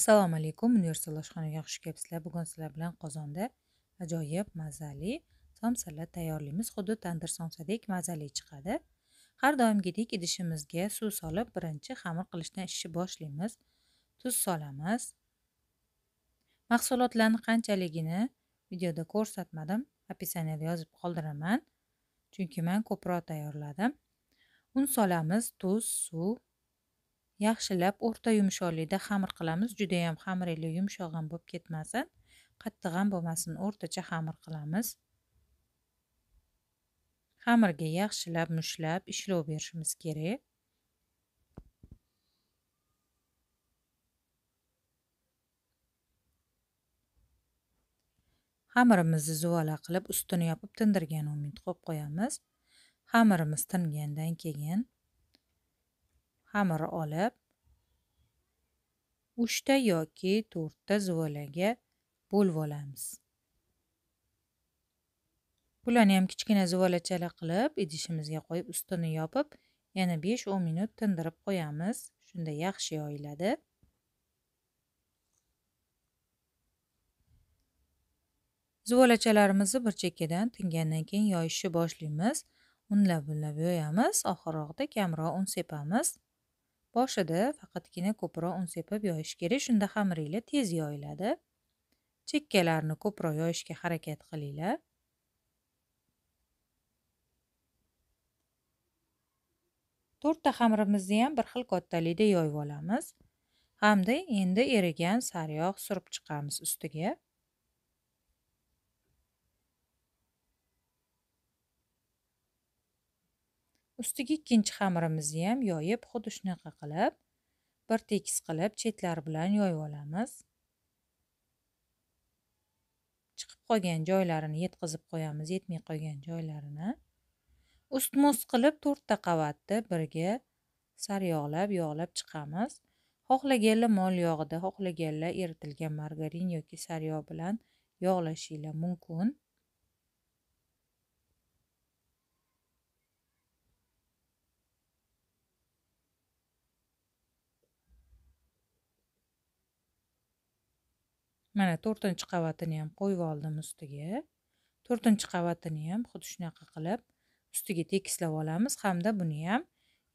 assalomu alaykum universal oshxonaga xush kelibsizlar bugun sizlar bilan qozonda ajoyib mazali somsalar tayyorlaymiz xuddi tandir somsadek mazali chiqadi har doimgidek idishimizga suv solib birinchi xamir qilishdan ishni boshlaymiz tuz solamiz mahsulotlarni qanchaligini videoda ko'rsatmadim описанияda yozib qoldiraman chunki man ko'proq tayyorladim un solamiz tuz suv yaxshilab o'rta yumshoqlikda xamir qilamiz juda ham xamirli yumshoq ham bo'lib ketmasin qattiq ham bo'lmasin o'rtacha xamir qilamiz xamirga yaxshilab mushlab ishlov berishimiz kerak xamirimizni zuvala qilib ustini yopib tindirgan umid qo'yib qo'yamiz xamirimiz tingandan keyin xamir olib uchta yoki to'rtta zuvalaga bo'lib olamiz bularni ham kichkina zuvalachalar qilib idishimizga qo'yib ustini yopib yana 5-10 minut tindirib qo'yamiz shunda yaxshi yoyiladi zuvalachalarimizni bir chekkadan tingandan keyin yoyishni boshlaymiz unlab unlab yoyamiz oxirroqda kamroq un sepamiz boshida faqatgina ko'proq un sepib yoyish kerak shunda xamiringlar tez yoyiladi chekkalarini ko'proq yoyishga harakat qilinglar to'rtta xamirimizni ham bir xil kattalikda yoyib olamiz hamda endi erigan sariyog' surib chiqamiz ustiga ustiga ikkinchi xamirimizni ham yoyib xuddi shunaqa qilib bir tekis qilib chetlari bilan yoyib olamiz chiqib qolgan joylarini yetkazib qo'yamiz yetmay qolgan joylarini ustma qilib to'rtta qavatni birga sariyog'lab yog'lab chiqamiz xohlaganlar mol yog'ida xohlaganlar eritilgan margarin yoki sariyog' bilan yog'lashinglar mumkin mana to'rtinchi qavatini ham qo'yib oldim ustiga to'rtinchi qavatini ham xuddi shunaqa qilib ustiga tekislab olamiz hamda buni ham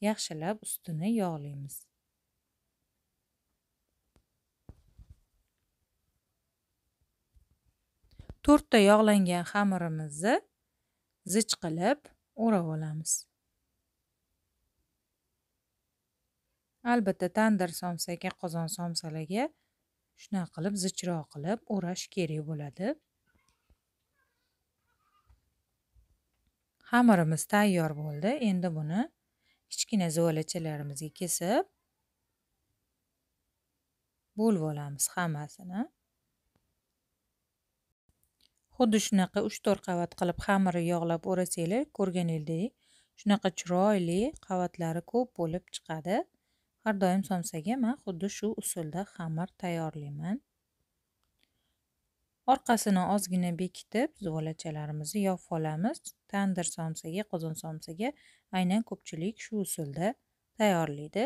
yaxshilab ustini yog'laymiz to'rtta yog'langan xamirimizni zich qilib o'rab olamiz albatta tandir somsaga qozon somsalarga shunaqa qilib zichro qilib o'rash kerak bo'ladi xamirimiz tayyor bo'ldi endi buni kichkina zo'lachalarimizga kesib bo'lib olamiz hammasini xuddi shunaqa uch to'rt qavat qilib xamirni yog'lab o'rasanglar ko'rganingizdek shunaqa chiroyli qavatlari ko'p bo'lib chiqadi har doim somsaga man xuddi shu usulda xamir tayyorlayman orqasini ozgina bekitib zuvalachalarimizni yopib olamiz tandir somsaga qozon somsaga aynan ko'pchilik shu usulda tayyorlaydi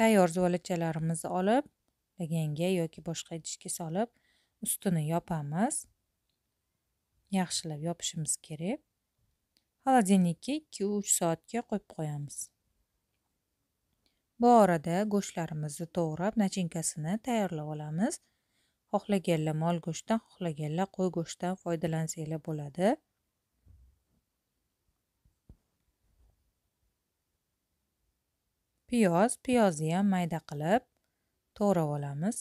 tayyor zuvalachalarimizni olib laganga yoki boshqa idishga solib ustini yopamiz yaxshilab yopishimiz kerak xolodilnikka ikki uch soatga qo'yib qo'yamiz bu orada go'shtlarimizni to'g'rab nachinkasini tayyorlab olamiz xohlaganlar mol go'shtdan xohlaganlar qo'y go'shtdan foydalansanglar bo'ladi piyoz piyozni ham mayda qilib to'g'rab olamiz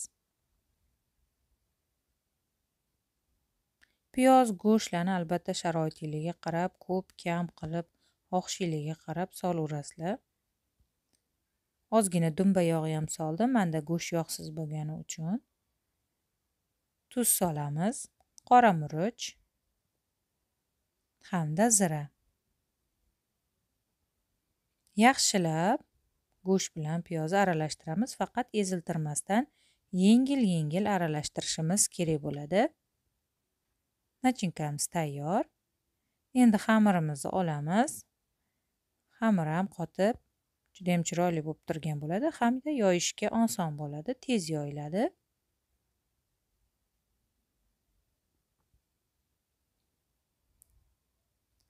piyoz go'shtlarni albatta sharoitingizga qarab ko'p kam qilib xohishingizga qarab solaverasizlar ozgina dumba yog'i ham soldim manda go'sht yog'siz bo'lgani uchun tuz solamiz qora murch hamda zira yaxshilab go'sht bilan piyozni aralashtiramiz faqat eziltirmasdan yengil yengil aralashtirishimiz kerak bo'ladi nachinkamiz tayyor endi xamirimizni olamiz xamir ham qotib judayam chiroyli bo'lib turgan bo'ladi hamda yoyishga oson bo'ladi tez yoyiladi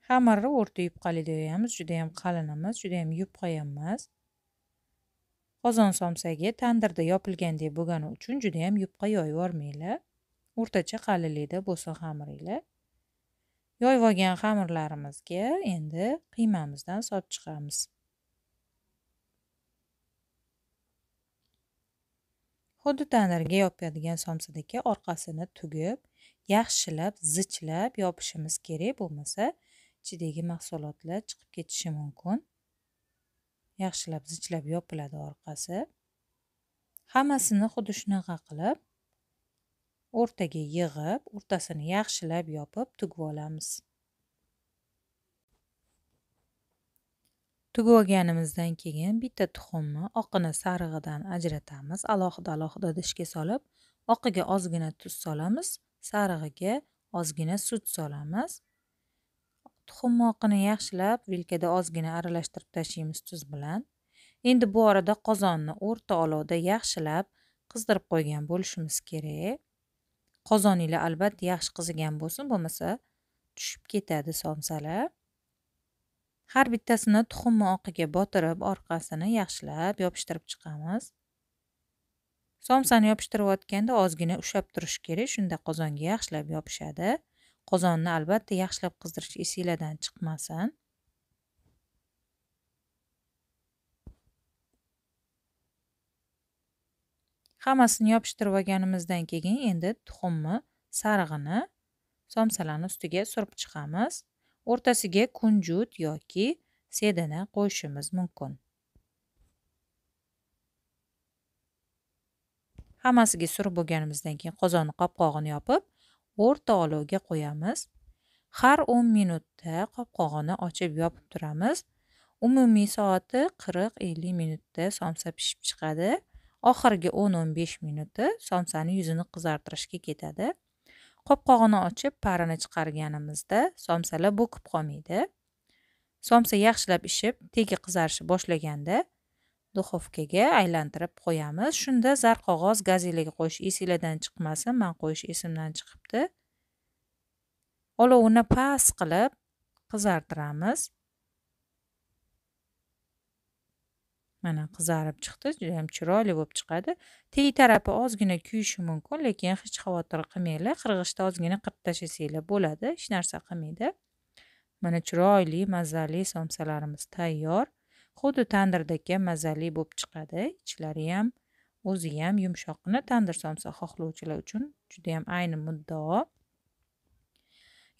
xamirni o'rta yupqali yoyamiz judayam qalin emas judayam yupqa ham emas qozon somsagi tandirda yopilgandek bo'lgani uchun judayam yupqa yoyib yubormanglar o'rtacha qalinlikda bo'lsin xamirlar yoyib olgan xamirlarimizga endi qiymamizdan solib chiqamiz xuddi tandirga yopadigan somsadagi orqasini tugib yaxshilab zichlab yopishimiz kerak bo'lmasa ichidagi mahsulotlar chiqib ketishi mumkin yaxshilab zichlab yopiladi orqasi hammasini xuddi shunaqa qilib o'rtaga yig'ib o'rtasini yaxshilab yopib tugib olamiz tugib olganimizdan keyin bitta tuxumni oqini sarig'idan ajratamiz alohida alohida idishga solib oqiga ozgina tuz solamiz sarig'iga ozgina sut solamiz tuxum oqini yaxshilab vilkada ozgina aralashtirib tashlaymiz tuz bilan endi bu orada qozonni o'rta olovda yaxshilab qizdirib qo'ygan bo'lishimiz kerak qozoninglar albatta yaxshi qizigan bo'lsin bo'lmasa tushib ketadi somsalar har bittasini tuxumni oqiga botirib orqasini yaxshilab yopishtirib chiqamiz somsani yopishtirayotganda ozgina ushlab turish kerak shunda qozonga yaxshilab yopishadi qozonni albatta yaxshilab qizdirish esinglardan chiqmasin hammasini yopishtirib olganimizdan keyin endi tuxumni sarig'ini somsalarni ustiga surib chiqamiz o'rtasiga kunjut yoki sedana qo'yishimiz mumkin hammasiga surib bo'lganimizdan keyin qozonni qopqog'ini yopib o'rta olovga qo'yamiz har o'n minutda qopqog'ini ochib yopib turamiz umumiy soati qirq ellik minutda somsa pishib chiqadi oxirgi o'n o'n besh minuti somsani yuzini qizartirishga ketadi qopqog'ini ochib parini chiqarganimizda somsalar bo'kib qolmaydi somsa yaxshilab ishib tegi qizarishni boshlaganda duxovkaga aylantirib qo'yamiz shunda zar qog'oz gazelaga qo'yish esinglardan chiqmasin man qo'yish esimdan chiqibdi olovini past qilib qizartiramiz mana qizarib chiqdi judayam chiroyli bo'lib chiqadi tegi tarafi ozgina kuyishi mumkin lekin hech xavotir qilmanglar qirg'ichda ozgina qirib tashlasanglar bo'ladi hech narsa qilmaydi mana chiroyli mazali somsalarimiz tayyor xuddi tandirdaki mazali bo'lib chiqadi ichlari ham o'zi ham yumshoqqina tandir somsa xohlovchilar uchun judayam ayni muddao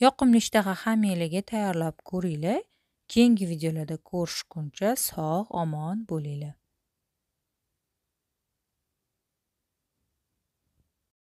yoqimli ishtaha hammanglarga tayyorlab ko'ringlar keyingi videolarda ko'rishguncha sog' omon bo'linglar